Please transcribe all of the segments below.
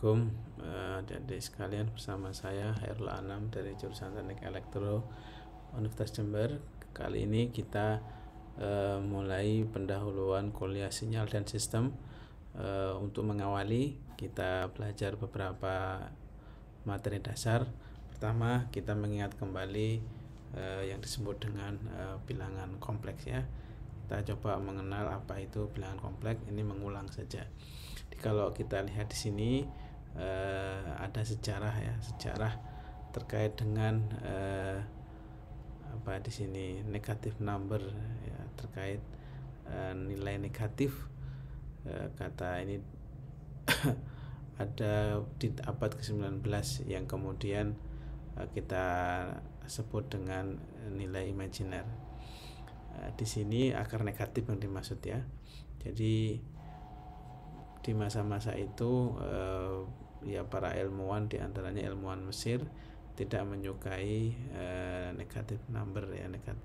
Assalamualaikum Jadi eh, sekalian bersama saya Hairul Anam dari jurusan Teknik Elektro Universitas Jember kali ini kita uh, mulai pendahuluan kuliah sinyal dan sistem uh, untuk mengawali kita belajar beberapa materi dasar pertama kita mengingat kembali uh, yang disebut dengan uh, bilangan kompleks ya kita coba mengenal apa itu bilangan kompleks ini mengulang saja. Jadi, kalau kita lihat di sini eh, ada sejarah ya sejarah terkait dengan eh, apa di sini negatif number ya, terkait eh, nilai negatif eh, kata ini ada di abad ke-19 yang kemudian eh, kita sebut dengan nilai imajiner. Eh, di sini akar negatif yang dimaksud ya. Jadi di masa-masa itu uh, ya para ilmuwan diantaranya ilmuwan Mesir tidak menyukai uh, negatif number ya negatif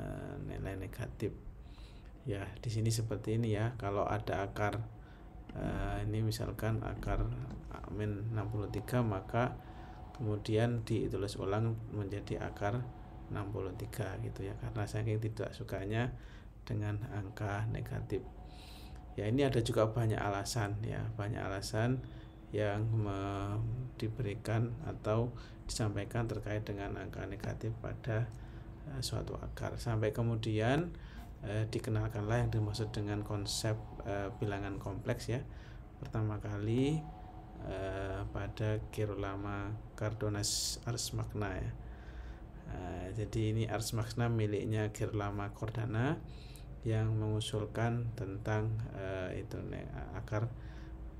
eh, nilai negatif ya di sini seperti ini ya kalau ada akar eh, ini misalkan akar min 63 maka kemudian ditulis ulang menjadi akar 63 gitu ya karena saking tidak sukanya dengan angka negatif ya ini ada juga banyak alasan ya banyak alasan yang diberikan atau disampaikan terkait dengan angka negatif pada uh, suatu akar sampai kemudian uh, dikenalkanlah yang dimaksud dengan konsep uh, bilangan kompleks ya pertama kali uh, pada Kirolama Cardonas Ars Magna ya. Uh, jadi ini Ars Magna miliknya Kirolama Cordana yang mengusulkan tentang uh, itu eh, akar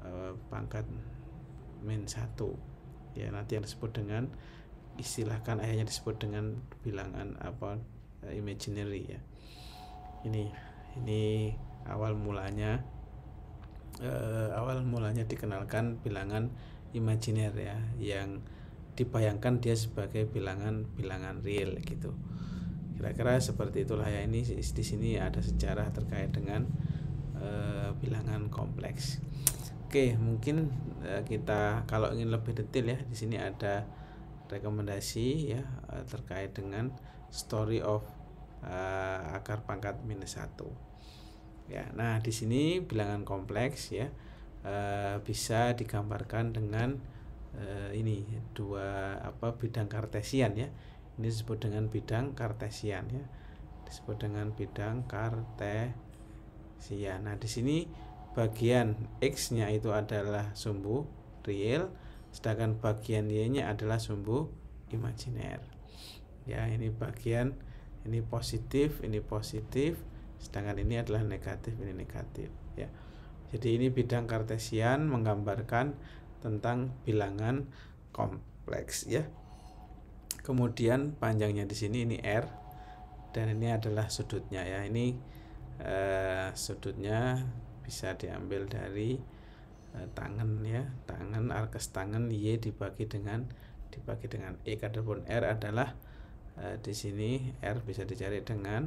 uh, pangkat min satu ya nanti yang disebut dengan istilahkan ayahnya disebut dengan bilangan apa uh, imaginary ya ini ini awal mulanya uh, awal mulanya dikenalkan bilangan imajiner ya yang dibayangkan dia sebagai bilangan bilangan real gitu kira-kira seperti itulah ya ini di sini ada sejarah terkait dengan e, bilangan kompleks oke mungkin e, kita kalau ingin lebih detail ya di sini ada rekomendasi ya eh, terkait dengan story of uh, akar pangkat minus satu ya nah di sini bilangan kompleks ya uh, bisa digambarkan dengan uh, ini dua apa bidang kartesian ya ini disebut dengan bidang kartesian ya disebut dengan bidang kartesian nah di sini bagian x nya itu adalah sumbu real sedangkan bagian y nya adalah sumbu imajiner ya ini bagian ini positif ini positif sedangkan ini adalah negatif ini negatif ya jadi ini bidang kartesian menggambarkan tentang bilangan kompleks ya kemudian panjangnya di sini ini R dan ini adalah sudutnya ya ini eh, sudutnya bisa diambil dari eh, tangan ya tangan arkes tangan Y dibagi dengan dibagi dengan E kadarpun R adalah eh, di sini R bisa dicari dengan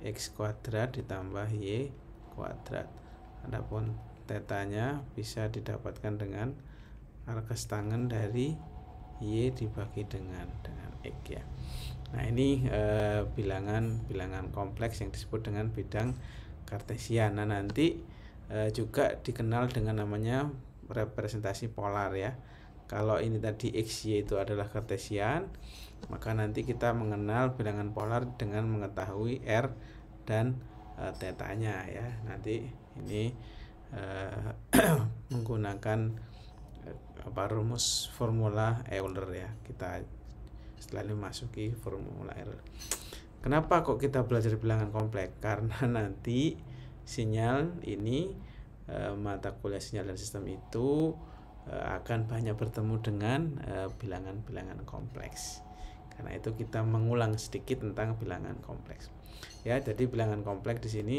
X kuadrat ditambah Y kuadrat adapun tetanya bisa didapatkan dengan arkes tangan dari y dibagi dengan dengan x ya nah ini eh, bilangan bilangan kompleks yang disebut dengan bidang kartesian nah nanti e, juga dikenal dengan namanya representasi polar ya kalau ini tadi x y itu adalah kartesian maka nanti kita mengenal bilangan polar dengan mengetahui r dan e, tetanya ya nanti ini e, menggunakan apa rumus formula Euler ya kita setelah ini masuki formula Euler kenapa kok kita belajar bilangan kompleks karena nanti sinyal ini e, mata kuliah sinyal dan sistem itu e, akan banyak bertemu dengan eh, bilangan-bilangan kompleks karena itu kita mengulang sedikit tentang bilangan kompleks ya jadi bilangan kompleks di sini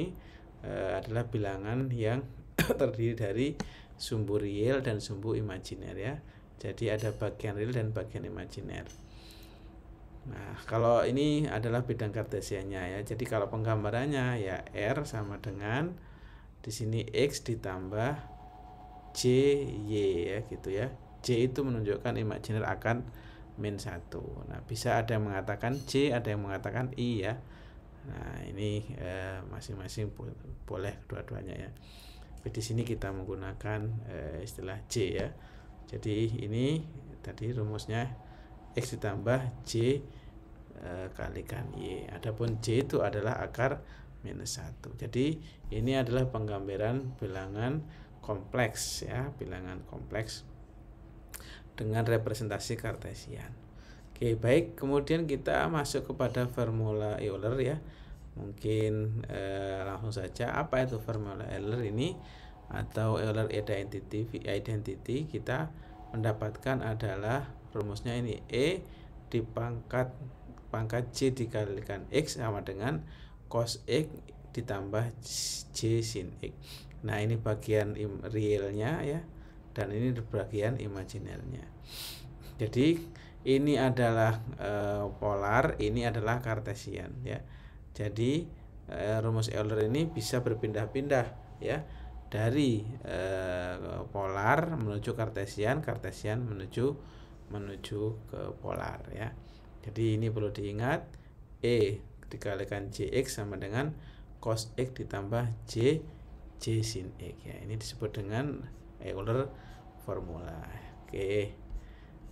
e, adalah bilangan yang terdiri dari sumbu real dan sumbu imajiner ya. Jadi ada bagian real dan bagian imajiner. Nah, kalau ini adalah bidang kartesiannya ya. Jadi kalau penggambarannya ya R sama dengan di sini X ditambah J Y ya gitu ya. J itu menunjukkan imajiner akan min 1. Nah, bisa ada yang mengatakan J, ada yang mengatakan I ya. Nah, ini eh, masing-masing eh, masing -masing boleh dua-duanya ya tapi di sini kita menggunakan e, istilah c ya jadi ini tadi rumusnya X ditambah c e, eh, kalikan Y adapun c itu adalah akar minus 1 jadi ini adalah penggambaran bilangan kompleks ya bilangan kompleks dengan representasi kartesian Oke baik kemudian kita masuk kepada formula Euler ya mungkin eh, langsung saja apa itu formula Euler ini atau Euler identity identity kita mendapatkan adalah rumusnya ini E dipangkat pangkat C dikalikan X sama dengan cos X ditambah c sin X nah ini bagian realnya ya dan ini bagian imajinernya jadi ini adalah e, polar ini adalah kartesian ya jadi eh, rumus Euler ini bisa berpindah-pindah ya dari eh, polar menuju kartesian, kartesian menuju menuju ke polar ya. Jadi ini perlu diingat E dikalikan JX sama dengan cos X ditambah J J sin X ya. Ini disebut dengan Euler formula. Oke.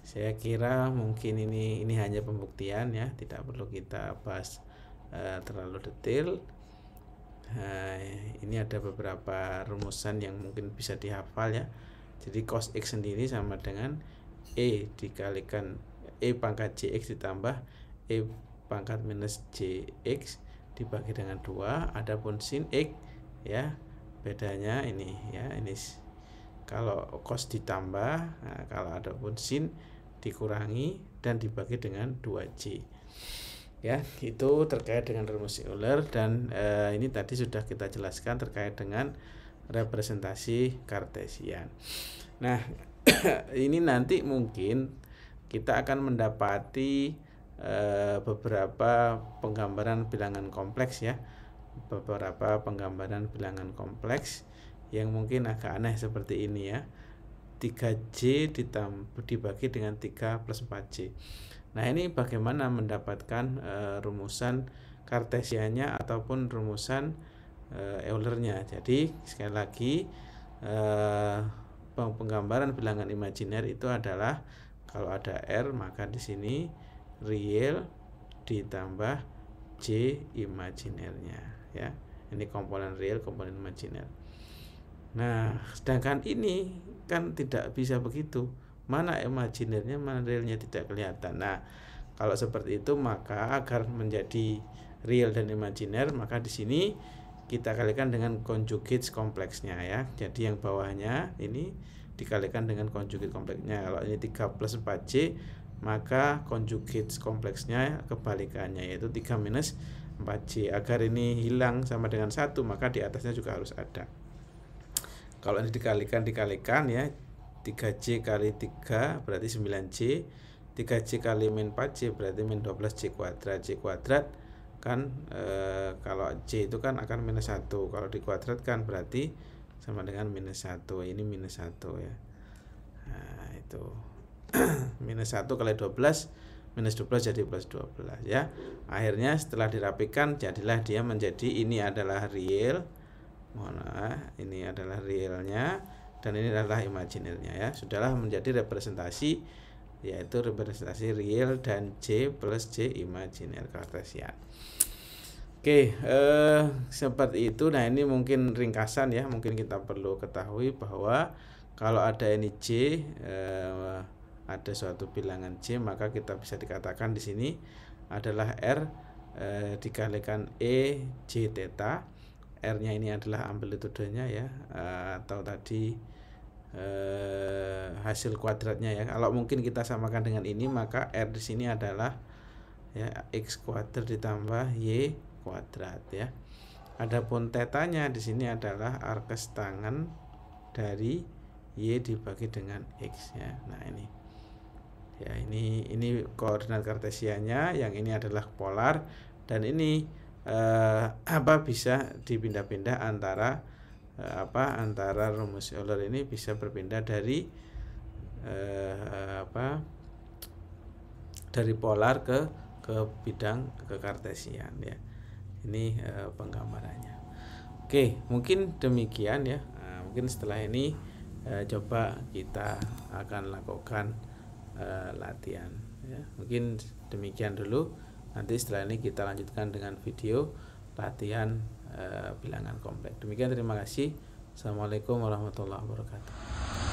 Saya kira mungkin ini ini hanya pembuktian ya, tidak perlu kita bahas Eh, terlalu detail eh, ini ada beberapa rumusan yang mungkin bisa dihafal ya jadi cos x sendiri sama dengan e dikalikan e pangkat jx ditambah e pangkat minus jx dibagi dengan dua adapun sin x ya bedanya ini ya ini kalau cos ditambah nah, kalau adapun sin dikurangi dan dibagi dengan 2C ya itu terkait dengan rumus Euler dan eh, ini tadi sudah kita jelaskan terkait dengan representasi kartesian. Nah, ini nanti mungkin kita akan mendapati eh, beberapa penggambaran bilangan kompleks ya. Beberapa penggambaran bilangan kompleks yang mungkin agak aneh seperti ini ya. 3J ditambah dibagi dengan 3 plus 4J Nah, ini bagaimana mendapatkan e, rumusan kartesiannya ataupun rumusan e, Eulernya. Jadi, sekali lagi e, penggambaran bilangan imajiner itu adalah kalau ada R maka di sini real ditambah J imajinernya ya. Ini komponen real, komponen imajiner. Nah, sedangkan ini kan tidak bisa begitu mana imajinernya mana realnya tidak kelihatan nah kalau seperti itu maka agar menjadi real dan imajiner maka di sini kita kalikan dengan conjugate kompleksnya ya jadi yang bawahnya ini dikalikan dengan conjugate kompleksnya kalau ini 3 plus 4C maka conjugate kompleksnya kebalikannya yaitu 3 minus 4C agar ini hilang sama dengan satu maka di atasnya juga harus ada kalau ini dikalikan dikalikan ya 3C kali 3 berarti 9C 3C kali min 4C berarti min 12C kuadrat C kuadrat kan e, kalau C itu kan akan minus 1 kalau dikuadratkan berarti sama dengan minus 1 ini minus 1 ya nah, itu minus 1 kali 12 minus 12 jadi plus 12 ya akhirnya setelah dirapikan jadilah dia menjadi ini adalah real mohon maaf ini adalah realnya dan ini adalah imajinernya ya sudahlah menjadi representasi yaitu representasi real dan J plus J imajiner kartesian Oke eh, seperti itu nah ini mungkin ringkasan ya mungkin kita perlu ketahui bahwa kalau ada ini J eh, ada suatu bilangan J maka kita bisa dikatakan di sini adalah R eh, dikalikan E J theta R-nya ini adalah amplitudenya ya eh, atau tadi eh, hasil kuadratnya ya. Kalau mungkin kita samakan dengan ini maka R di sini adalah ya x kuadrat ditambah y kuadrat ya. Adapun tetanya di sini adalah arkes tangan dari y dibagi dengan x ya. Nah, ini. Ya, ini ini koordinat kartesiannya, yang ini adalah polar dan ini eh, apa bisa dipindah-pindah antara Eh, apa antara rumus Euler ini bisa berpindah dari eh, eh, apa dari polar ke ke bidang ke kartesian ya ini eh, penggambarannya oke mungkin demikian ya nah, mungkin setelah ini eh, coba kita akan lakukan eh, latihan ya mungkin demikian dulu nanti setelah ini kita lanjutkan dengan video latihan Eh, bilangan komplek. Demikian terima kasih. Assalamualaikum warahmatullahi wabarakatuh.